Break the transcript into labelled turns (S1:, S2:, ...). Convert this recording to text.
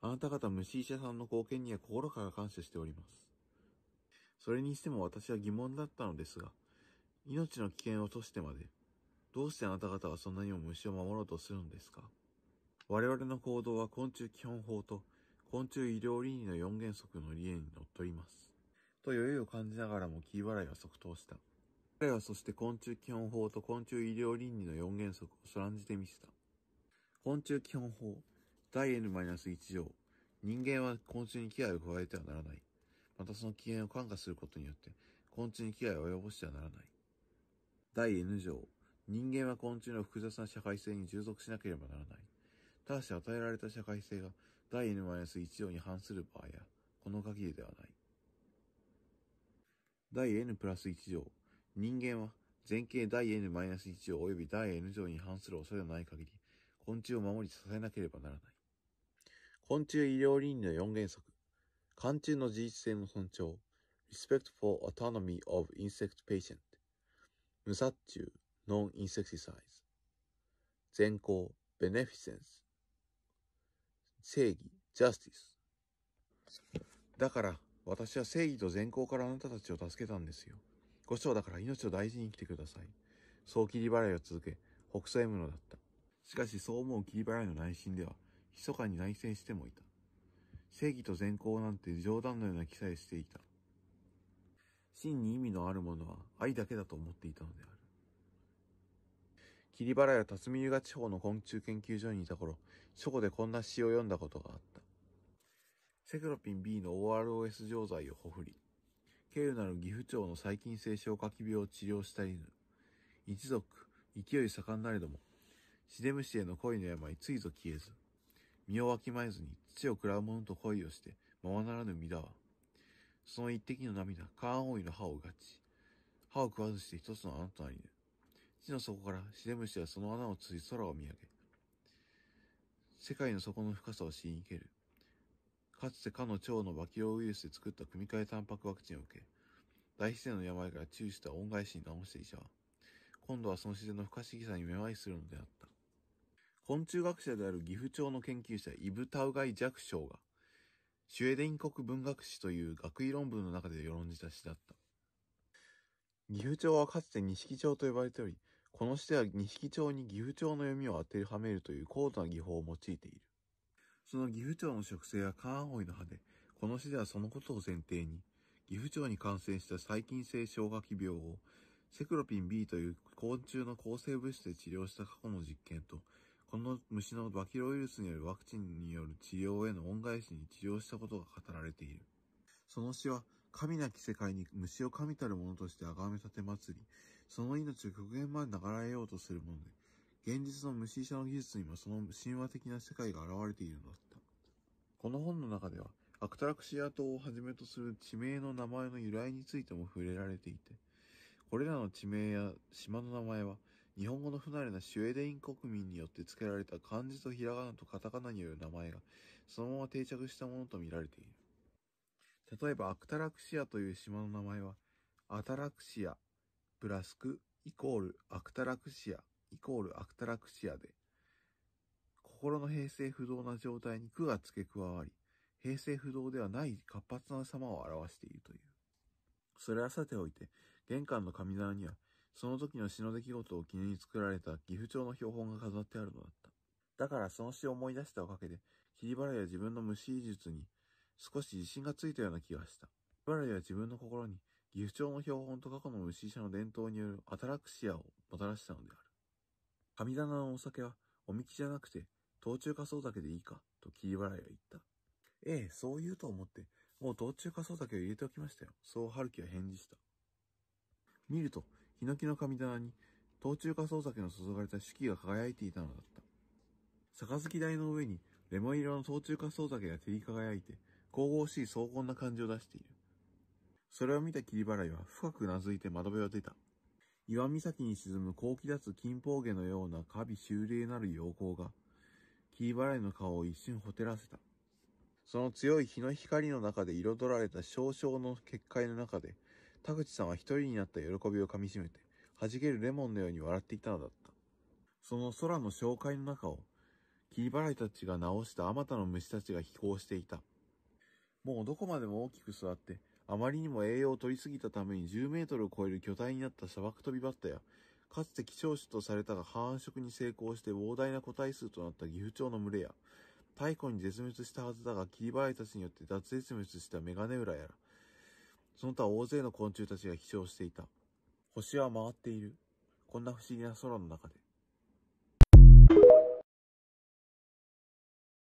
S1: あなた方虫医者さんの貢献には心から感謝しております。それにしても私は疑問だったのですが、命の危険をとしてまで、どうしてあなた方はそんなにも虫を守ろうとするのですか我々の行動は昆虫基本法と昆虫医療倫理の4原則の理念にのっとります。と余裕を感じながらも気払いは即答した。彼はそして昆虫基本法と昆虫医療倫理の4原則をそらんじてみせた。昆虫基本法。第 n-1 条、人間は昆虫に危害を加えてはならない。またその危険を感化することによって、昆虫に危害を及ぼしてはならない。第 n 条、人間は昆虫の複雑な社会性に従属しなければならない。ただし与えられた社会性が第 n-1 条に反する場合や、この限りではない。第 n プラス1条、人間は前景第 n-1 条及び第 n 条に反する恐れのない限り、昆虫を守り支えなければならない。昆虫医療倫理の4原則、昆虫の自立性の尊重、respect for autonomy of insect patient、無殺虫、non-insecticides、善行、beneficence、正義、justice。だから、私は正義と善行からあなたたちを助けたんですよ。ご視聴だから命を大事に生きてください。そう切り払いを続け、北斎無能だった。しかしそう思う切り払いの内心では、密かに内戦してもいた。正義と善行なんて冗談のような記載していた。真に意味のあるものは愛だけだと思っていたのである。霧原や辰巳湯河地方の昆虫研究所にいた頃、書庫でこんな詩を読んだことがあった。セクロピン B の OROS 錠剤をほふり、軽由なる岐阜町の細菌性消化器病を治療したぬ。一族、勢い盛んなれども、シデムシへの恋の病、ついぞ消えず、身をわきまえずに土を食らう者と恋をして、ままならぬ身だわ。その一滴の涙、カーンオイの歯をがち、歯を食わずして一つの穴となりぬ。地の底からシデムシはその穴を通じ空を見上げ、世界の底の深さを知りに行ける。かつてかの腸のバキロウイルスで作った組み換えタンパクワクチンを受け、大自然の病から注意した恩返しに直していた。今度はその自然の不可思議さにめまいするのであった。昆虫学者である岐阜町の研究者、イブ・タウガイ・ジャク賞が、シュエデン国文学史という学位論文の中で世論じた詩だった。岐阜町はかつて錦町と呼ばれており、この詩では錦町に岐阜町の読みを当てはめるという高度な技法を用いている。その岐阜町の植生はカーンホイの葉で、この詩ではそのことを前提に、岐阜町に感染した細菌性小学病を、セクロピン B という昆虫の抗生物質で治療した過去の実験と、この虫のバキロウイルスによるワクチンによる治療への恩返しに治療したことが語られている。その死は、神なき世界に虫を神たるものとして崇め立て祭り、その命を極限まで流れようとするもので、現実の虫医者の技術にもその神話的な世界が現れているのだった。この本の中では、アクタラクシア島をはじめとする地名の名前の由来についても触れられていて、これらの地名や島の名前は、日本語の不慣れなシュエーデン国民によって付けられた漢字とひらがなとカタカナによる名前がそのまま定着したものとみられている。例えば、アクタラクシアという島の名前は、アタラクシア、プラスク、イコール、アクタラクシア、イコール、アクタラクシアで、心の平静不動な状態に句が付け加わり、平成不動ではない活発な様を表しているという。それはさておいて、玄関の神棚には、その時の詩の出来事を記念に作られた岐阜町の標本が飾ってあるのだった。だからその詩を思い出したおかげで、霧払いは自分の虫技術に少し自信がついたような気がした。霧払いは自分の心に岐阜町の標本と過去の虫医者の伝統によるアタラクシアをもたらしたのである。神棚のお酒はおみきじゃなくて、途中仮想酒でいいか、と霧払いは言った。ええ、そう言うと思って、もう途中仮想酒を入れておきましたよ。そう春樹は返事した。見ると、ヒノキの神棚に、冬中華創酒の注がれた四季が輝いていたのだった。杯台の上に、レモン色の冬中華創酒が照り輝いて、神々しい荘厳な感じを出している。それを見た霧払いは深く頷いて窓辺を出た。岩岬に沈む高気立つ金峰下のような華美修麗なる陽光が、霧払いの顔を一瞬ほてらせた。その強い日の光の中で彩られた少々の結界の中で、田口さんは一人になった喜びをかみしめて、弾けるレモンのように笑っていたのだった。その空の紹介の中を、切り払いたちが直したあまたの虫たちが飛行していた。もうどこまでも大きく座って、あまりにも栄養を取りすぎたために10メートルを超える巨体になった砂漠飛びバッタや、かつて希少種とされたが繁殖に成功して膨大な個体数となった岐阜町の群れや、太古に絶滅したはずだが切り払いたちによって脱絶滅したメガネウラやら、その他大勢の昆虫たちが飛翔していた。星は回っている。こんな不思議な空の中で。